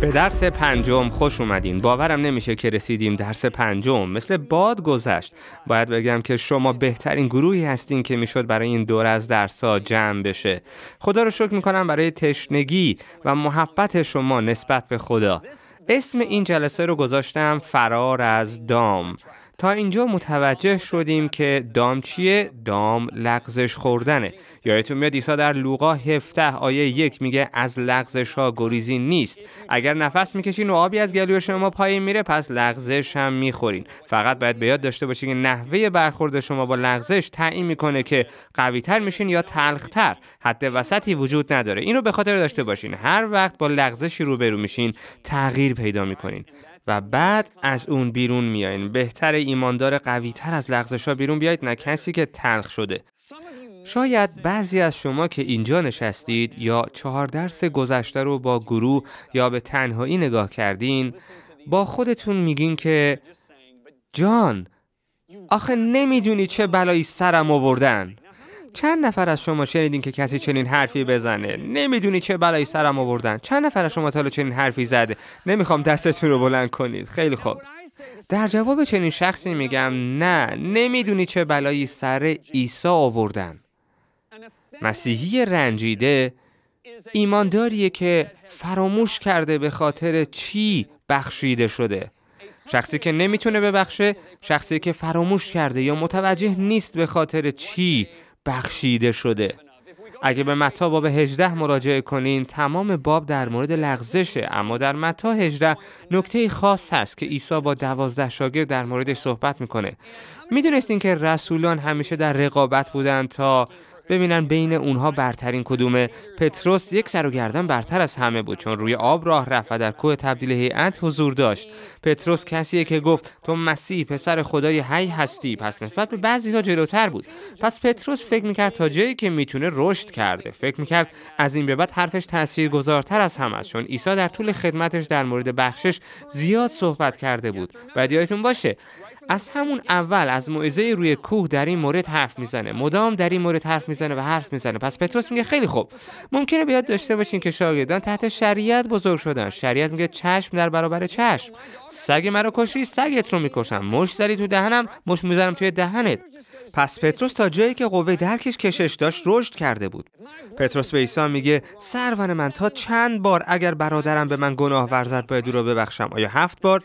به درس پنجم خوش اومدین باورم نمیشه که رسیدیم درس پنجم مثل باد گذشت باید بگم که شما بهترین گروهی هستین که میشد برای این دور از درسها جمع بشه خدا رو شکر میکنم برای تشنگی و محبت شما نسبت به خدا اسم این جلسه رو گذاشتم فرار از دام تا اینجا متوجه شدیم که دام چیه؟ دام لغزش خوردنه یادتون میاد عیسی در لوقا 17 آیه یک میگه از لغزش ها گریزی نیست اگر نفس میکشین و آبی از گلوی شما پایین میره پس لغزش هم میخورین فقط باید به یاد داشته باشین که نحوه برخورد شما با لغزش تعیین میکنه که قویتر میشین یا تلختر حد وسطی وجود نداره این رو به خاطر داشته باشین هر وقت با لغزشی روبرو میشین تغییر پیدا میکنین و بعد از اون بیرون میایین بهتر ایماندار قوی تر از لغزش ها بیرون بیایید نه کسی که تلخ شده شاید بعضی از شما که اینجا نشستید یا چهار درس گذشته رو با گروه یا به تنهایی نگاه کردین با خودتون میگین که جان آخه نمیدونی چه بلایی سرم آوردن چند نفر از شما شنیدین که کسی چنین حرفی بزنه نمیدونی چه بلایی سرم آوردن چند نفر از شما تا چنین حرفی زده نمیخوام دستتون رو بلند کنید خیلی خوب در جواب چنین شخصی میگم نه نمیدونی چه بلایی سر عیسی آوردن مسیحی رنجیده ایمانداریه که فراموش کرده به خاطر چی بخشیده شده شخصی که نمیتونه ببخشه شخصی که فراموش کرده یا متوجه نیست به خاطر چی بخشیده شده اگه به متا باب 18 مراجعه کنین تمام باب در مورد لغزشه اما در متا 18 نکته خاص هست که عیسی با دوازده شاگرد در موردش صحبت میکنه میدونستین که رسولان همیشه در رقابت بودن تا ببینن بین اونها برترین کدومه پتروس یک سر و گردن برتر از همه بود چون روی آب راه رفت و در کوه تبدیل هیئت حضور داشت پتروس کسیه که گفت تو مسیح پسر خدای حی هستی پس نسبت به بعضی ها جلوتر بود پس پتروس فکر میکرد تا جایی که میتونه رشد کرده فکر میکرد از این به بعد حرفش تاثیرگذارتر از همه است چون عیسی در طول خدمتش در مورد بخشش زیاد صحبت کرده بود یادتون باشه از همون اول از موعظه روی کوه در این مورد حرف میزنه مدام در این مورد حرف میزنه و حرف میزنه پس پتروس میگه خیلی خوب ممکنه بیاد داشته باشین که شاگردان تحت شریعت بزرگ شدن شریعت میگه چشم در برابر چشم سگ مرا کشی سگت رو میکشم مش زدی تو دهنم مش میزنم توی دهنت پس پتروس تا جایی که قوه درکش کشش داشت رشد کرده بود پتروس به عیسی میگه سرون من تا چند بار اگر برادرم به من گناه ورزد باید او را ببخشم آیا هفت بار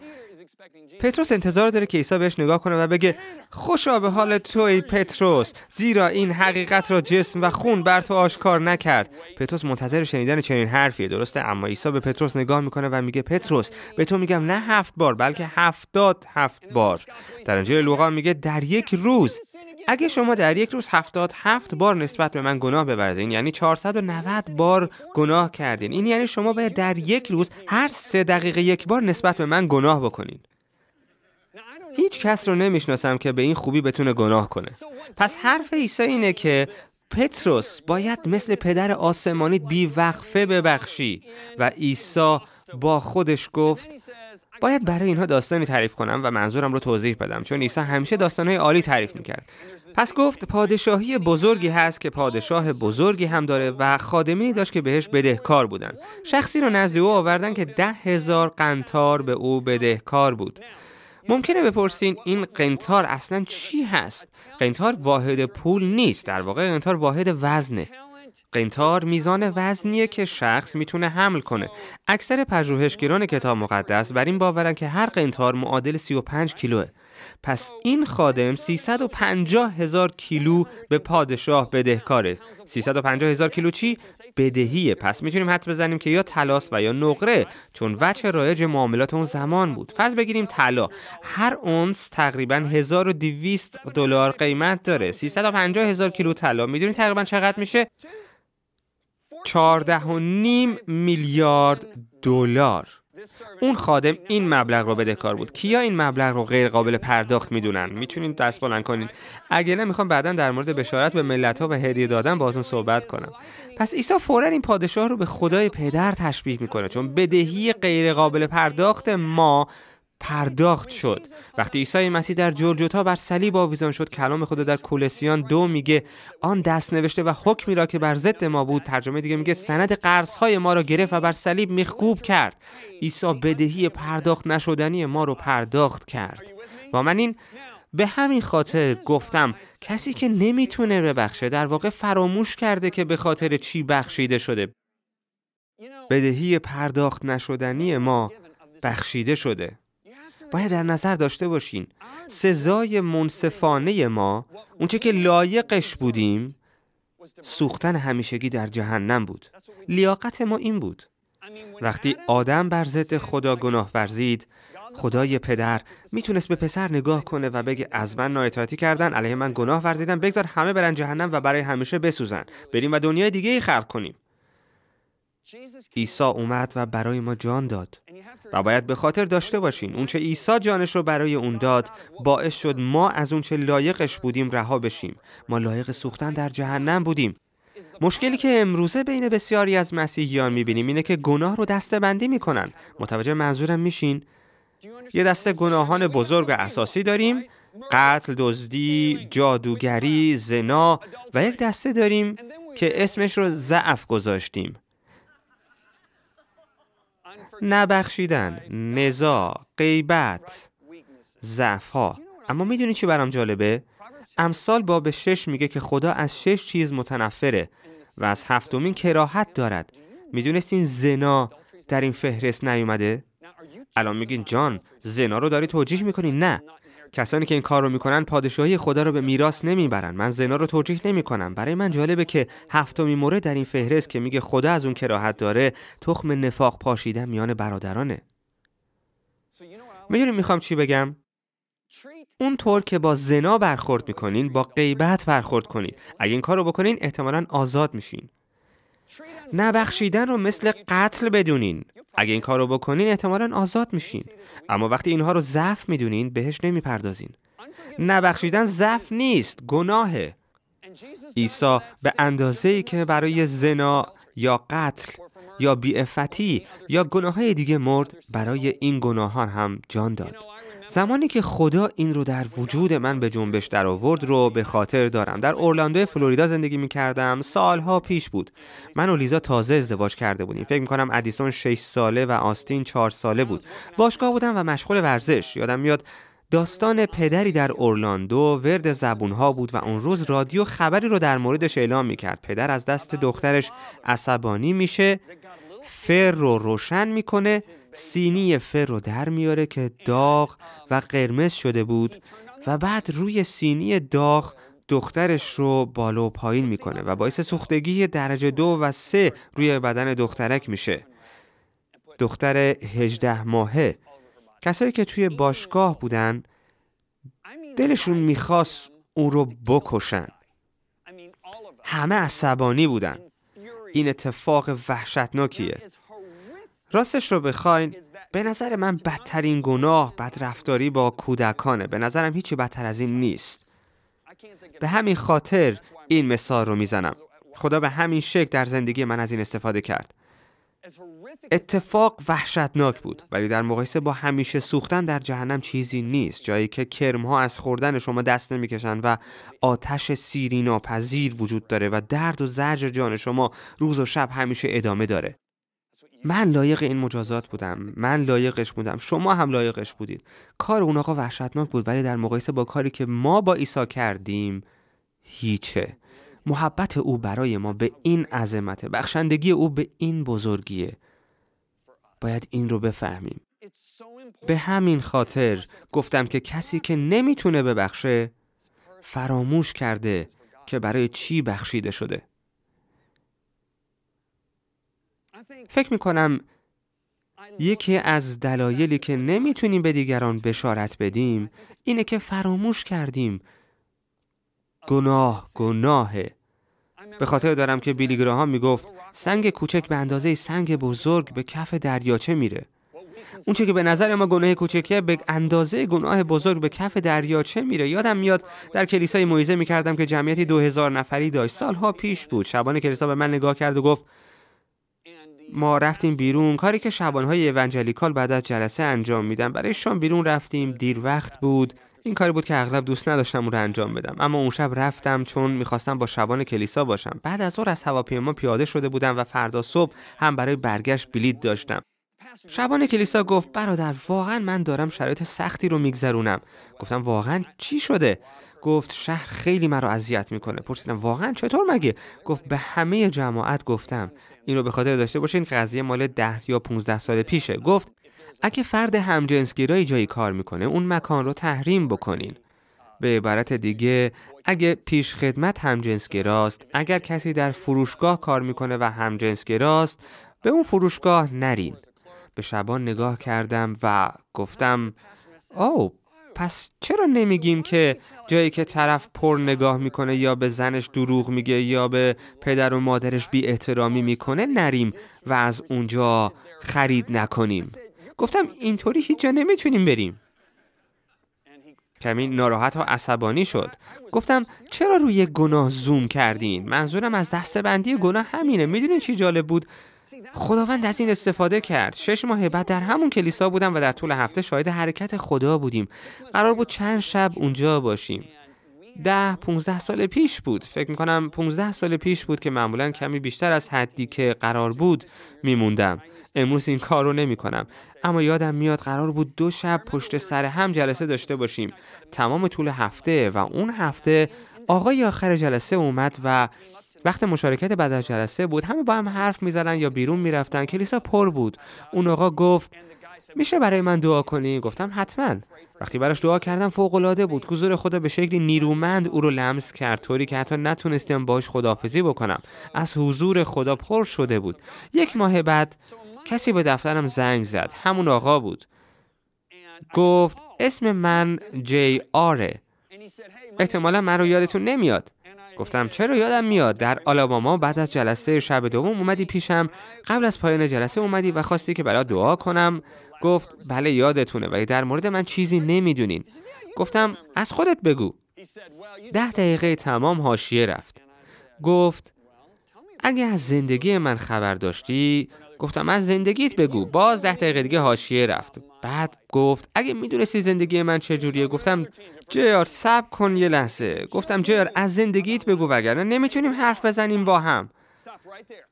پتروس انتظار داره که عیسی بهش نگاه کنه و بگه خوشا به حال توی پتروس زیرا این حقیقت را جسم و خون بر تو آشکار نکرد پتروس منتظر شنیدن چنین حرفیه درسته اما عیسی به پتروس نگاه میکنه و میگه پتروس به تو میگم نه هفت بار بلکه هفتاد هفت بار در انجیل لوقا میگه در یک روز اگه شما در یک روز هفتاد هفت بار نسبت به من گناه ببردین یعنی 490 بار گناه کردین این یعنی شما باید در یک روز هر سه دقیقه یک بار نسبت به من گناه بکنین هیچ کس رو نمیشناسم که به این خوبی بتونه گناه کنه پس حرف عیسی اینه که پتروس باید مثل پدر آسمانی بیوقفه ببخشی و عیسی با خودش گفت باید برای اینها داستانی تعریف کنم و منظورم رو توضیح بدم چون عیسی همیشه داستانهای عالی تعریف میکرد پس گفت پادشاهی بزرگی هست که پادشاه بزرگی هم داره و خادمی داشت که بهش بدهکار بودن شخصی رو نزد او آوردن که ده هزار قنتار به او بدهکار بود ممکنه بپرسین این قنتار اصلا چی هست؟ قنتار واحد پول نیست در واقع قنتار واحد وزنه قنتار میزان وزنیه که شخص میتونه حمل کنه اکثر پژوهشگران کتاب مقدس بر این باورن که هر قنتار معادل 35 کیلوه پس این خادم 350 هزار کیلو به پادشاه بدهکاره 350 هزار کیلو چی؟ بدهیه پس میتونیم حد بزنیم که یا تلاس و یا نقره چون وجه رایج معاملات اون زمان بود فرض بگیریم طلا هر اونس تقریبا 1200 دلار قیمت داره 350 هزار کیلو طلا میدونید تقریبا چقدر میشه 14.5 و میلیارد دلار اون خادم این مبلغ رو کار بود کیا این مبلغ رو غیر قابل پرداخت میدونن میتونین دست بلند کنین اگه نه میخوام بعدا در مورد بشارت به ملت ها و هدیه دادن باهاتون صحبت کنم پس عیسی فورا این پادشاه رو به خدای پدر تشبیه میکنه چون بدهی غیر قابل پرداخت ما پرداخت شد وقتی عیسی مسیح در جورجوتا بر صلیب آویزان شد کلام خدا در کولسیان دو میگه آن دست نوشته و حکمی را که بر ضد ما بود ترجمه دیگه میگه سند های ما را گرفت و بر صلیب میخکوب کرد عیسی بدهی پرداخت نشدنی ما رو پرداخت کرد و من این به همین خاطر گفتم کسی که نمیتونه ببخشه در واقع فراموش کرده که به خاطر چی بخشیده شده بدهی پرداخت نشدنی ما بخشیده شده باید در نظر داشته باشین سزای منصفانه ما اونچه که لایقش بودیم سوختن همیشگی در جهنم بود لیاقت ما این بود وقتی آدم بر ضد خدا گناه ورزید خدای پدر میتونست به پسر نگاه کنه و بگه از من نایتاتی کردن علیه من گناه ورزیدن بگذار همه برن جهنم و برای همیشه بسوزن بریم و دنیای دیگه ای خلق کنیم عیسی اومد و برای ما جان داد و باید به خاطر داشته باشین اونچه عیسی جانش رو برای اون داد باعث شد ما از اونچه لایقش بودیم رها بشیم ما لایق سوختن در جهنم بودیم مشکلی که امروزه بین بسیاری از مسیحیان میبینیم اینه که گناه رو دسته بندی میکنن متوجه منظورم میشین یه دسته گناهان بزرگ و اساسی داریم قتل، دزدی، جادوگری، زنا و یک دسته داریم که اسمش رو ضعف گذاشتیم نبخشیدن نزا، غیبت ضعف ها اما میدونی چی برام جالبه امثال باب شش میگه که خدا از شش چیز متنفره و از هفتمین کراهت دارد میدونستین زنا در این فهرست نیومده الان میگین جان زنا رو داری توجیه میکنی نه کسانی که این کار رو میکنن پادشاهی خدا رو به میراث نمیبرن من زنا رو توجیه نمیکنم برای من جالبه که هفتمین مورد در این فهرست که میگه خدا از اون کراهت داره تخم نفاق پاشیدن میان برادرانه میدونی میخوام چی بگم طور که با زنا برخورد میکنین با غیبت برخورد کنید اگه این کار رو بکنین احتمالا آزاد میشین نبخشیدن رو مثل قتل بدونین اگه این کار رو بکنین احتمالا آزاد میشین اما وقتی اینها رو ضعف میدونین بهش نمیپردازین نبخشیدن ضعف نیست گناهه عیسی به اندازه ای که برای زنا یا قتل یا بیعفتی یا گناه های دیگه مرد برای این گناهان هم جان داد زمانی که خدا این رو در وجود من به جنبش در آورد رو به خاطر دارم در اورلاندو فلوریدا زندگی می کردم سالها پیش بود من و لیزا تازه ازدواج کرده بودیم فکر می کنم ادیسون 6 ساله و آستین 4 ساله بود باشگاه بودم و مشغول ورزش یادم میاد داستان پدری در اورلاندو ورد زبونها بود و اون روز رادیو خبری رو در موردش اعلام کرد. پدر از دست دخترش عصبانی میشه فر رو روشن میکنه سینی فر رو در میاره که داغ و قرمز شده بود و بعد روی سینی داغ دخترش رو بالا و پایین میکنه و باعث سوختگی درجه دو و سه روی بدن دخترک میشه دختر هجده ماهه کسایی که توی باشگاه بودن دلشون میخواست اون رو بکشن همه عصبانی بودن این اتفاق وحشتناکیه راستش رو بخواین به نظر من بدترین گناه بدرفتاری با کودکانه به نظرم هیچی بدتر از این نیست به همین خاطر این مثال رو میزنم خدا به همین شکل در زندگی من از این استفاده کرد اتفاق وحشتناک بود ولی در مقایسه با همیشه سوختن در جهنم چیزی نیست جایی که کرم ها از خوردن شما دست نمیکشند و آتش سیری ناپذیر وجود داره و درد و زجر جان شما روز و شب همیشه ادامه داره من لایق این مجازات بودم من لایقش بودم شما هم لایقش بودید کار اون آقا وحشتناک بود ولی در مقایسه با کاری که ما با عیسی کردیم هیچه محبت او برای ما به این عظمت بخشندگی او به این بزرگیه باید این رو بفهمیم به همین خاطر گفتم که کسی که نمیتونه ببخشه فراموش کرده که برای چی بخشیده شده فکر می کنم یکی از دلایلی که نمیتونیم به دیگران بشارت بدیم اینه که فراموش کردیم گناه گناهه به خاطر دارم که بیلی گراهام میگفت سنگ کوچک به اندازه سنگ بزرگ به کف دریاچه میره اونچه که به نظر ما گناه کوچکه به اندازه گناه بزرگ به کف دریاچه میره یادم میاد در کلیسای مویزه میکردم که جمعیتی دو نفری داشت سالها پیش بود شبان کلیسا به من نگاه کرد و گفت ما رفتیم بیرون کاری که شبانهای اونجلیکال بعد از جلسه انجام میدن برای شام بیرون رفتیم دیر وقت بود این کاری بود که اغلب دوست نداشتم اون رو انجام بدم اما اون شب رفتم چون میخواستم با شبان کلیسا باشم بعد از ظهر از هواپیما پیاده شده بودم و فردا صبح هم برای برگشت بلیط داشتم شبان کلیسا گفت برادر واقعا من دارم شرایط سختی رو میگذرونم گفتم واقعا چی شده گفت شهر خیلی مرا اذیت میکنه پرسیدم واقعا چطور مگه گفت به همه جماعت گفتم این رو به خاطر داشته باشین که قضیه مال ده یا 15 سال پیشه گفت اگه فرد همجنسگرایی جایی کار میکنه اون مکان رو تحریم بکنین به عبارت دیگه اگه پیش خدمت همجنسگراست اگر کسی در فروشگاه کار میکنه و همجنسگراست به اون فروشگاه نرین به شبان نگاه کردم و گفتم او پس چرا نمیگیم که جایی که طرف پر نگاه میکنه یا به زنش دروغ میگه یا به پدر و مادرش بی احترامی میکنه نریم و از اونجا خرید نکنیم گفتم اینطوری هیچ جا نمیتونیم بریم کمی ناراحت و عصبانی شد گفتم چرا روی گناه زوم کردین منظورم از بندی گناه همینه میدونین چی جالب بود خداوند از این استفاده کرد شش ماه بعد در همون کلیسا بودم و در طول هفته شاهد حرکت خدا بودیم قرار بود چند شب اونجا باشیم ده 15 سال پیش بود فکر میکنم 15 سال پیش بود که معمولا کمی بیشتر از حدی که قرار بود میموندم امروز این کار رو نمی کنم اما یادم میاد قرار بود دو شب پشت سر هم جلسه داشته باشیم تمام طول هفته و اون هفته آقای آخر جلسه اومد و وقت مشارکت بعد از جلسه بود همه با هم حرف زدن یا بیرون میرفتن کلیسا پر بود اون آقا گفت میشه برای من دعا کنی گفتم حتما وقتی براش دعا کردم فوق العاده بود حضور خدا به شکلی نیرومند او رو لمس کرد طوری که حتی نتونستم باش خداحافظی بکنم از حضور خدا پر شده بود یک ماه بعد کسی به دفترم زنگ زد همون آقا بود گفت اسم من جی آره احتمالا من رو یادتون نمیاد گفتم چرا یادم میاد در آلاباما بعد از جلسه شب دوم اومدی پیشم قبل از پایان جلسه اومدی و خواستی که برای دعا کنم گفت بله یادتونه ولی در مورد من چیزی نمیدونین گفتم از خودت بگو ده دقیقه تمام حاشیه رفت گفت اگه از زندگی من خبر داشتی گفتم از زندگیت بگو باز ده دقیقه دیگه حاشیه رفت بعد گفت اگه میدونستی زندگی من چجوریه گفتم جیار سب کن یه لحظه گفتم جیار از زندگیت بگو وگرنه نمیتونیم حرف بزنیم با هم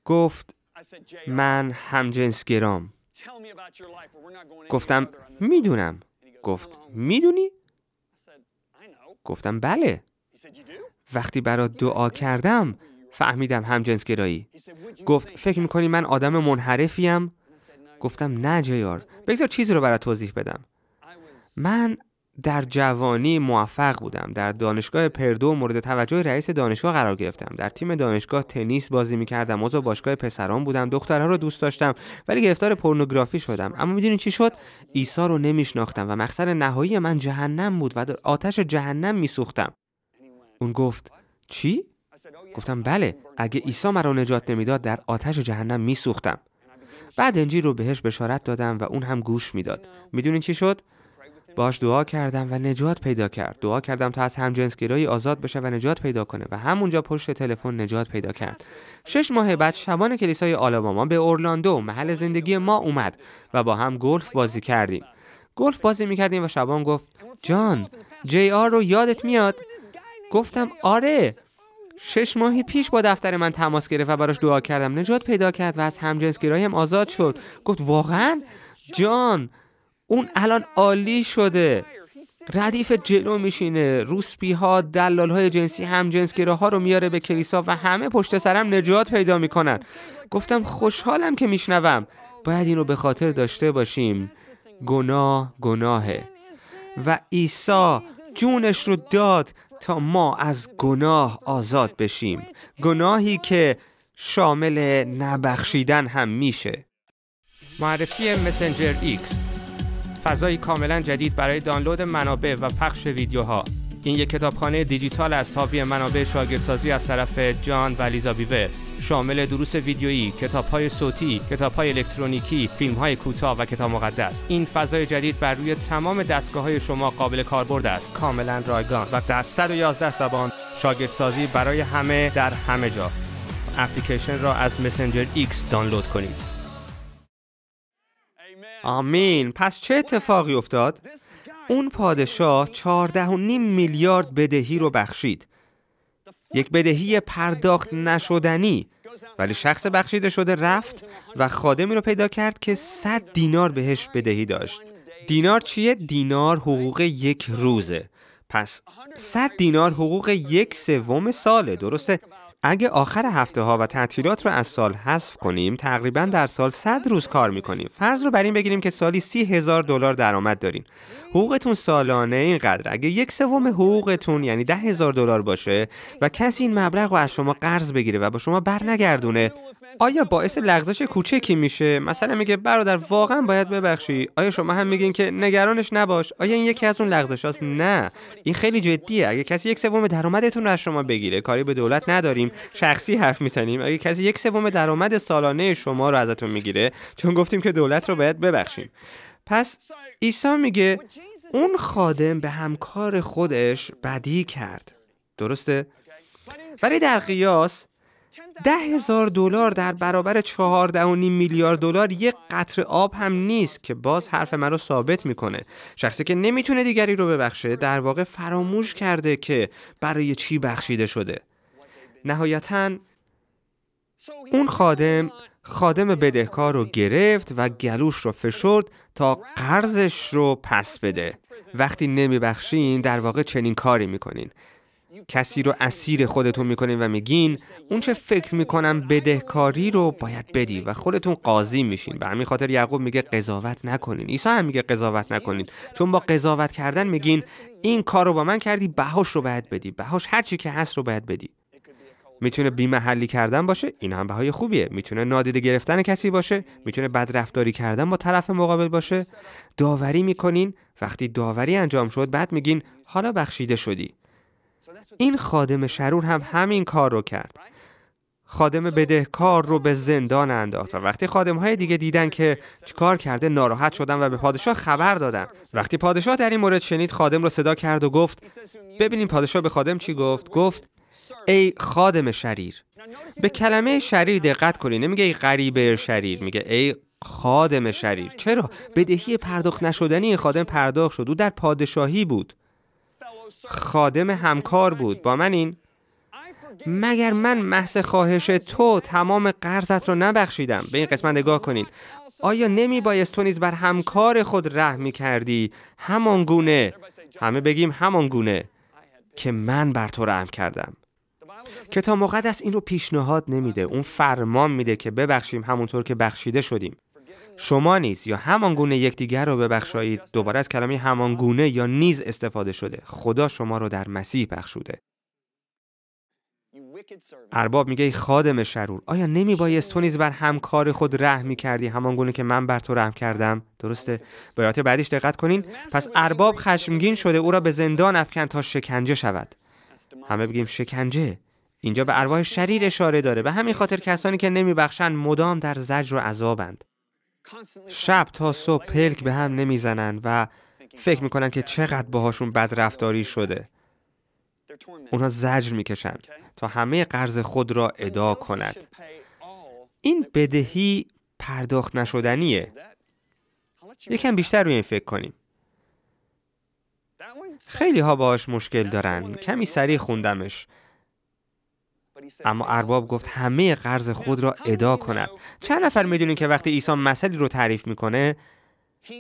گفت من گرام گفتم میدونم گفت میدونی؟ گفتم بله وقتی برات دعا کردم فهمیدم گرایی گفت فکر میکنی من آدم منحرفیم گفتم نه جیار بگذار چیزی رو برات توضیح بدم من در جوانی موفق بودم در دانشگاه پردو مورد توجه رئیس دانشگاه قرار گرفتم در تیم دانشگاه تنیس بازی میکردم عضو باشگاه پسران بودم دخترها رو دوست داشتم ولی گرفتار پورنوگرافی شدم اما میدونین چی شد ایسا رو نمیشناختم و مقصد نهایی من جهنم بود و در آتش جهنم میسوختم اون گفت چی گفتم بله اگه عیسی مرا نجات نمیداد در آتش جهنم میسوختم بعد انجی رو بهش بشارت دادم و اون هم گوش میداد میدونین چی شد باش دعا کردم و نجات پیدا کرد دعا کردم تا از همجنسگرایی آزاد بشه و نجات پیدا کنه و همونجا پشت تلفن نجات پیدا کرد شش ماه بعد شبان کلیسای آلاباما به اورلاندو محل زندگی ما اومد و با هم گلف بازی کردیم گلف بازی میکردیم و شبان گفت جان جی آر رو یادت میاد گفتم آره شش ماهی پیش با دفتر من تماس گرفت و براش دعا کردم نجات پیدا کرد و از همجنس هم آزاد شد گفت واقعا جان اون الان عالی شده ردیف جلو میشینه روسپی ها دلال های جنسی هم ها رو میاره به کلیسا و همه پشت سرم نجات پیدا میکنن گفتم خوشحالم که میشنوم باید این رو به خاطر داشته باشیم گناه گناهه و عیسی جونش رو داد تا ما از گناه آزاد بشیم گناهی که شامل نبخشیدن هم میشه معرفی مسنجر ایکس فضایی کاملا جدید برای دانلود منابع و پخش ویدیوها این یک کتابخانه دیجیتال از تابی منابع شاگردسازی از طرف جان و لیزا بیور شامل دروس ویدیویی، کتاب‌های صوتی، کتاب‌های الکترونیکی، فیلم‌های کوتاه و کتاب مقدس. این فضای جدید بر روی تمام دستگاه‌های شما قابل کاربرد است. کاملا رایگان و در 111 زبان شاگردسازی برای همه در همه جا. اپلیکیشن را از مسنجر ایکس دانلود کنید. آمین. پس چه اتفاقی افتاد؟ اون پادشاه نیم میلیارد بدهی رو بخشید. یک بدهی پرداخت نشدنی ولی شخص بخشیده شده رفت و خادمی رو پیدا کرد که 100 دینار بهش بدهی داشت. دینار چیه؟ دینار حقوق یک روزه. پس 100 دینار حقوق یک سوم ساله درسته اگه آخر هفته ها و تعطیلات رو از سال حذف کنیم تقریبا در سال 100 روز کار میکنیم فرض رو بر این بگیریم که سالی سی هزار دلار درآمد دارین حقوقتون سالانه اینقدر اگه یک سوم حقوقتون یعنی ده هزار دلار باشه و کسی این مبلغ رو از شما قرض بگیره و با شما برنگردونه آیا باعث لغزش کوچکی میشه مثلا میگه برادر واقعا باید ببخشی آیا شما هم میگین که نگرانش نباش آیا این یکی از اون هاست نه این خیلی جدیه اگه کسی یک سوم درآمدتون رو از شما بگیره کاری به دولت نداریم شخصی حرف میزنیم اگه کسی یک سوم درآمد سالانه شما رو ازتون میگیره چون گفتیم که دولت رو باید ببخشیم پس عیسی میگه اون خادم به همکار خودش بدی کرد درسته ولی در قیاس ده هزار دلار در برابر چهارده و نیم میلیارد دلار یک قطر آب هم نیست که باز حرف من رو ثابت میکنه شخصی که نمیتونه دیگری رو ببخشه در واقع فراموش کرده که برای چی بخشیده شده نهایتا اون خادم خادم بدهکار رو گرفت و گلوش رو فشرد تا قرضش رو پس بده وقتی نمیبخشین در واقع چنین کاری میکنین کسی رو اسیر خودتون میکنین و میگین اون چه فکر میکنم بدهکاری رو باید بدی و خودتون قاضی میشین به همین خاطر یعقوب میگه قضاوت نکنین عیسی هم میگه قضاوت نکنین چون با قضاوت کردن میگین این کار رو با من کردی بهاش رو باید بدی بهاش هرچی که هست رو باید بدی میتونه محلی کردن باشه این هم بهای خوبیه میتونه نادیده گرفتن کسی باشه میتونه بدرفتاری کردن با طرف مقابل باشه داوری میکنین وقتی داوری انجام شد بعد میگین حالا بخشیده شدی این خادم شرور هم همین کار رو کرد خادم بدهکار رو به زندان انداخت و وقتی خادم های دیگه دیدن که چیکار کرده ناراحت شدن و به پادشاه خبر دادن وقتی پادشاه در این مورد شنید خادم رو صدا کرد و گفت ببینیم پادشاه به خادم چی گفت گفت ای خادم شریر به کلمه شریر دقت کنی نمیگه ای غریب شریر میگه ای خادم شریر چرا بدهی پرداخت نشدنی خادم پرداخت شد او در پادشاهی بود خادم همکار بود با من این مگر من محض خواهش تو تمام قرضت رو نبخشیدم به این قسمت نگاه کنین آیا نمی بایست تو نیز بر همکار خود رحمی می کردی همان گونه همه بگیم همان گونه که من بر تو رحم کردم کتاب مقدس این رو پیشنهاد نمیده اون فرمان میده که ببخشیم همونطور که بخشیده شدیم شما نیست یا همان گونه یکدیگر رو ببخشایید دوباره از کلمه همان گونه یا نیز استفاده شده خدا شما رو در مسیح بخشوده ارباب میگه ای خادم شرور آیا نمی بایست تو نیز بر همکار خود رحم می کردی همان گونه که من بر تو رحم کردم درسته به بعدیش دقت کنین پس ارباب خشمگین شده او را به زندان افکن تا شکنجه شود همه بگیم شکنجه اینجا به ارواح شریر اشاره داره به همین خاطر کسانی که نمیبخشند مدام در زجر و عذابند شب تا صبح پلک به هم نمیزنن و فکر میکنن که چقدر باهاشون بدرفتاری شده اونها زجر میکشن تا همه قرض خود را ادا کند این بدهی پرداخت نشدنیه یکم بیشتر روی این فکر کنیم خیلی ها باهاش مشکل دارن کمی سریع خوندمش اما ارباب گفت همه قرض خود را ادا کند چند نفر میدونین که وقتی عیسی مسئله رو تعریف میکنه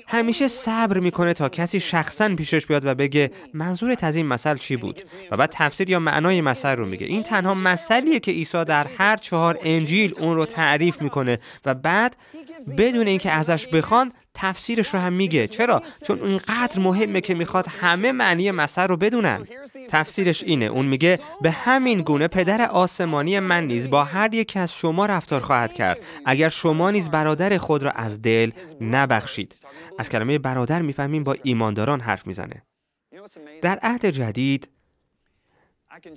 همیشه صبر میکنه تا کسی شخصا پیشش بیاد و بگه منظورت از این مثل چی بود و بعد تفسیر یا معنای مثل رو میگه این تنها مثلیه که عیسی در هر چهار انجیل اون رو تعریف میکنه و بعد بدون اینکه ازش بخوان تفسیرش رو هم میگه چرا چون اینقدر مهمه که میخواد همه معنی مثل رو بدونن تفسیرش اینه اون میگه به همین گونه پدر آسمانی من نیز با هر یک از شما رفتار خواهد کرد اگر شما نیز برادر خود را از دل نبخشید از کلمه برادر میفهمیم با ایمانداران حرف میزنه در عهد جدید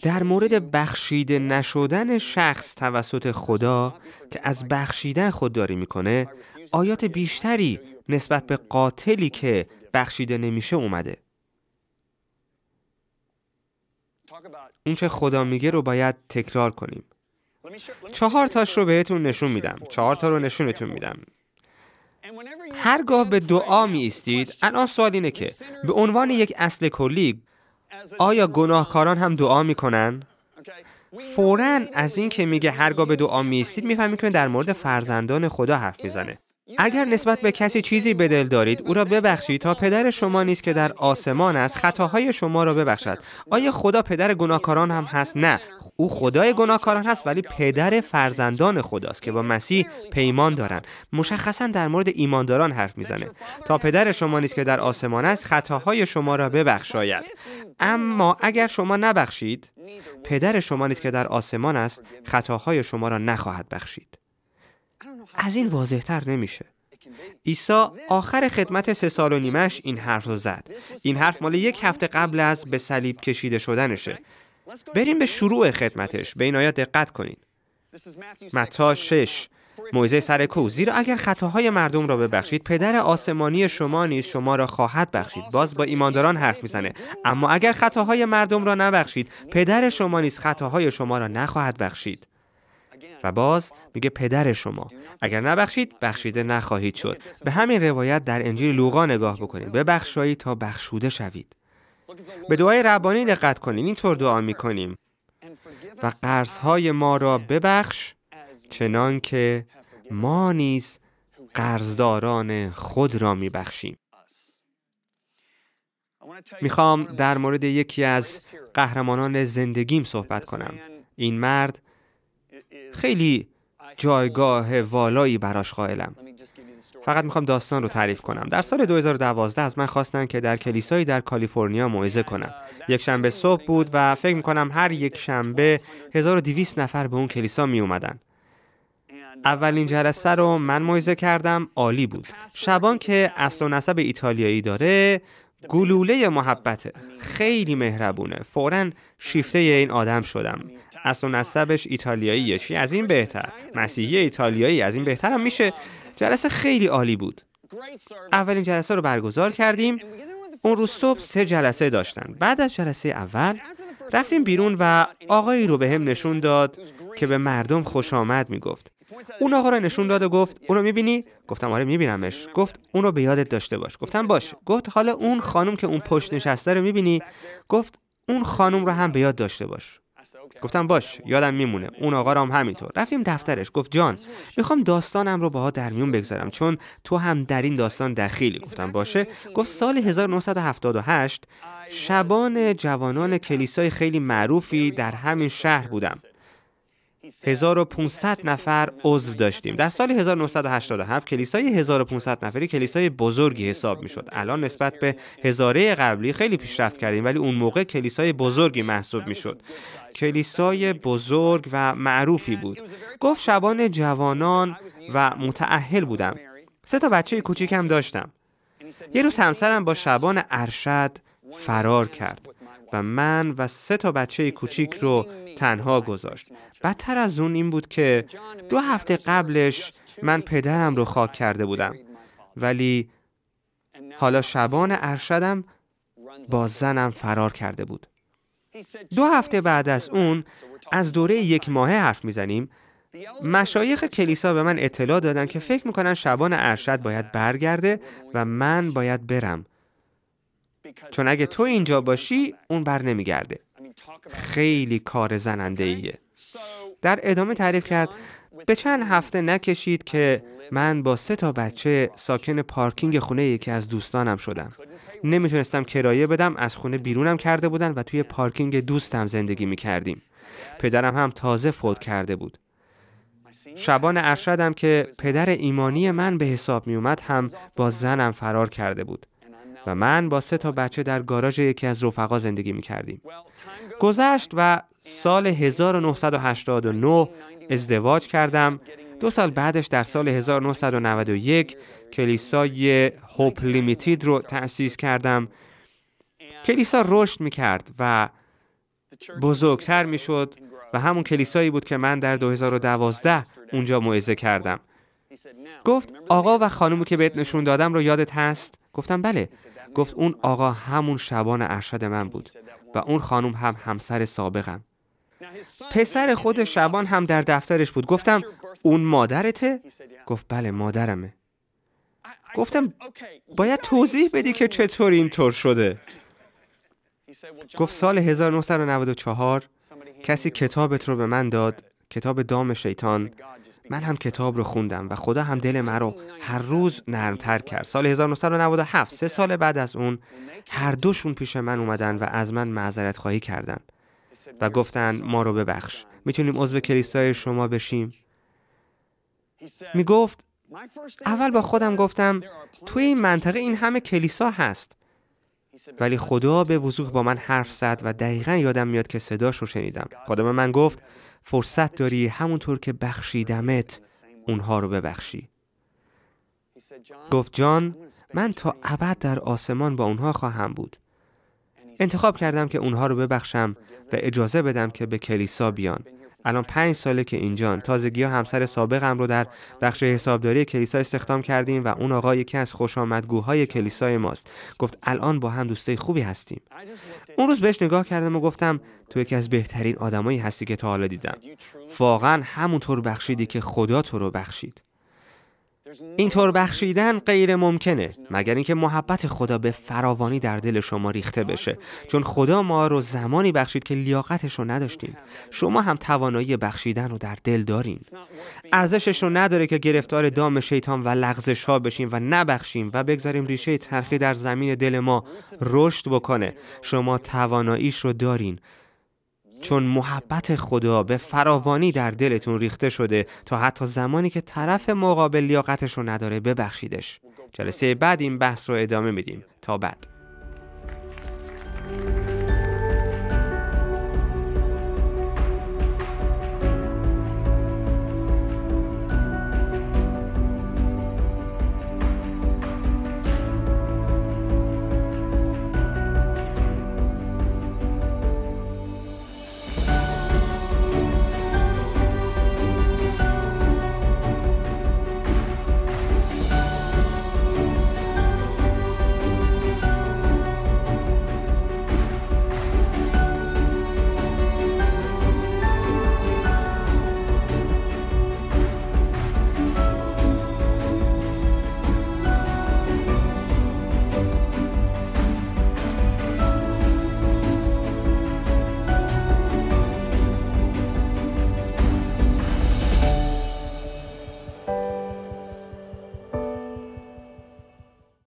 در مورد بخشیده نشدن شخص توسط خدا که از بخشیدن خودداری میکنه آیات بیشتری نسبت به قاتلی که بخشیده نمیشه اومده این چه خدا میگه رو باید تکرار کنیم چهار تاش رو بهتون نشون میدم چهار تا رو نشونتون میدم هرگاه به دعا می ایستید الان سوال اینه که به عنوان یک اصل کلی آیا گناهکاران هم دعا می کنن؟ فورا از این که میگه هرگاه به دعا می ایستید میفهمی که در مورد فرزندان خدا حرف میزنه اگر نسبت به کسی چیزی به دل دارید او را ببخشید تا پدر شما نیست که در آسمان است خطاهای شما را ببخشد آیا خدا پدر گناهکاران هم هست نه او خدای گناهکاران هست ولی پدر فرزندان خداست که با مسیح پیمان دارند مشخصا در مورد ایمانداران حرف میزنه تا پدر شما نیست که در آسمان است خطاهای شما را ببخشاید اما اگر شما نبخشید پدر شما نیست که در آسمان است خطاهای شما را نخواهد بخشید از این واضحتر نمیشه عیسی آخر خدمت سه سال و نیمش این حرف رو زد این حرف مال یک هفته قبل از به صلیب کشیده شدنشه بریم به شروع خدمتش به این آیات دقت کنین متا 6 مویزه سر زیرا اگر خطاهای مردم را ببخشید پدر آسمانی شما نیز شما را خواهد بخشید باز با ایمانداران حرف میزنه اما اگر خطاهای مردم را نبخشید پدر شما نیز خطاهای شما را نخواهد بخشید و باز میگه پدر شما اگر نبخشید بخشیده نخواهید شد به همین روایت در انجیل لوقا نگاه بکنید ببخشایید تا بخشوده شوید به دعای ربانی دقت کنید اینطور دعا میکنیم و قرضهای ما را ببخش چنان که ما نیز قرضداران خود را میبخشیم میخوام در مورد یکی از قهرمانان زندگیم صحبت کنم این مرد خیلی جایگاه والایی براش قائلم فقط میخوام داستان رو تعریف کنم در سال 2012 از من خواستن که در کلیسایی در کالیفرنیا موعظه کنم یک شنبه صبح بود و فکر میکنم هر یک شنبه 1200 نفر به اون کلیسا می اومدن اولین جلسه رو من موعظه کردم عالی بود شبان که اصل و نسب ایتالیایی داره گلوله محبته خیلی مهربونه فورا شیفته این آدم شدم اصل و نسبش ایتالیاییه چی از این بهتر مسیحی ایتالیایی از این بهتر هم میشه جلسه خیلی عالی بود اولین جلسه رو برگزار کردیم اون روز صبح سه جلسه داشتن بعد از جلسه اول رفتیم بیرون و آقایی رو به هم نشون داد که به مردم خوش آمد میگفت اون آقا رو نشون داد و گفت اونو میبینی گفتم آره میبینمش گفت اونو به یادت داشته باش گفتم باش گفت حالا اون خانم که اون پشت نشسته رو میبینی گفت اون خانم رو هم به یاد داشته باش گفتم باش یادم میمونه اون آقا هم همینطور رفتیم دفترش گفت جان میخوام داستانم رو باها در میون بگذارم چون تو هم در این داستان دخیلی گفتم باشه گفت سال 1978 شبان جوانان کلیسای خیلی معروفی در همین شهر بودم 1500 نفر عضو داشتیم در سال 1987 کلیسای 1500 نفری کلیسای بزرگی حساب می شد الان نسبت به هزاره قبلی خیلی پیشرفت کردیم ولی اون موقع کلیسای بزرگی محسوب می شد کلیسای بزرگ و معروفی بود گفت شبان جوانان و متعهل بودم سه تا بچه کوچیکم داشتم یه روز همسرم با شبان ارشد فرار کرد و من و سه تا بچه کوچیک رو تنها گذاشت. بدتر از اون این بود که دو هفته قبلش من پدرم رو خاک کرده بودم. ولی حالا شبان ارشدم با زنم فرار کرده بود. دو هفته بعد از اون از دوره یک ماهه حرف میزنیم مشایخ کلیسا به من اطلاع دادن که فکر میکنن شبان ارشد باید برگرده و من باید برم چون اگه تو اینجا باشی اون بر نمیگرده خیلی کار زننده ایه در ادامه تعریف کرد به چند هفته نکشید که من با سه تا بچه ساکن پارکینگ خونه یکی از دوستانم شدم نمیتونستم کرایه بدم از خونه بیرونم کرده بودن و توی پارکینگ دوستم زندگی میکردیم پدرم هم تازه فوت کرده بود شبان ارشدم که پدر ایمانی من به حساب میومد هم با زنم فرار کرده بود و من با سه تا بچه در گاراژ یکی از رفقا زندگی می کردیم. گذشت و سال 1989 ازدواج کردم دو سال بعدش در سال 1991 کلیسای هوپ لیمیتید رو تأسیس کردم کلیسا رشد می کرد و بزرگتر می شد و همون کلیسایی بود که من در 2012 اونجا موعظه کردم گفت آقا و خانومی که بهت نشون دادم رو یادت هست؟ گفتم بله گفت اون آقا همون شبان ارشد من بود و اون خانم هم همسر سابقم پسر خود شبان هم در دفترش بود گفتم اون مادرته؟ گفت بله مادرمه گفتم باید توضیح بدی که چطور اینطور شده گفت سال 1994 کسی کتابت رو به من داد کتاب دام شیطان من هم کتاب رو خوندم و خدا هم دل مرا هر روز نرمتر کرد سال 1997 سه سال بعد از اون هر دوشون پیش من اومدن و از من معذرت خواهی کردن و گفتن ما رو ببخش میتونیم عضو کلیسای شما بشیم میگفت اول با خودم گفتم توی این منطقه این همه کلیسا هست ولی خدا به وضوح با من حرف زد و دقیقا یادم میاد که صداش رو شنیدم به من گفت فرصت داری همونطور که بخشیدمت اونها رو ببخشی گفت جان من تا ابد در آسمان با اونها خواهم بود انتخاب کردم که اونها رو ببخشم و اجازه بدم که به کلیسا بیان الان پنج ساله که اینجان تازگی ها همسر سابقم رو در بخش حسابداری کلیسا استخدام کردیم و اون آقا یکی از خوش آمدگوهای کلیسای ماست گفت الان با هم دوستای خوبی هستیم اون روز بهش نگاه کردم و گفتم تو یکی از بهترین آدمایی هستی که تا حالا دیدم واقعا همونطور بخشیدی که خدا تو رو بخشید اینطور بخشیدن غیر ممکنه مگر اینکه محبت خدا به فراوانی در دل شما ریخته بشه چون خدا ما رو زمانی بخشید که لیاقتش رو نداشتیم شما هم توانایی بخشیدن رو در دل دارین ارزشش رو نداره که گرفتار دام شیطان و لغزش ها بشیم و نبخشیم و بگذاریم ریشه ترخی در زمین دل ما رشد بکنه شما تواناییش رو دارین چون محبت خدا به فراوانی در دلتون ریخته شده تا حتی زمانی که طرف مقابل لیاقتش رو نداره ببخشیدش جلسه بعد این بحث رو ادامه میدیم تا بعد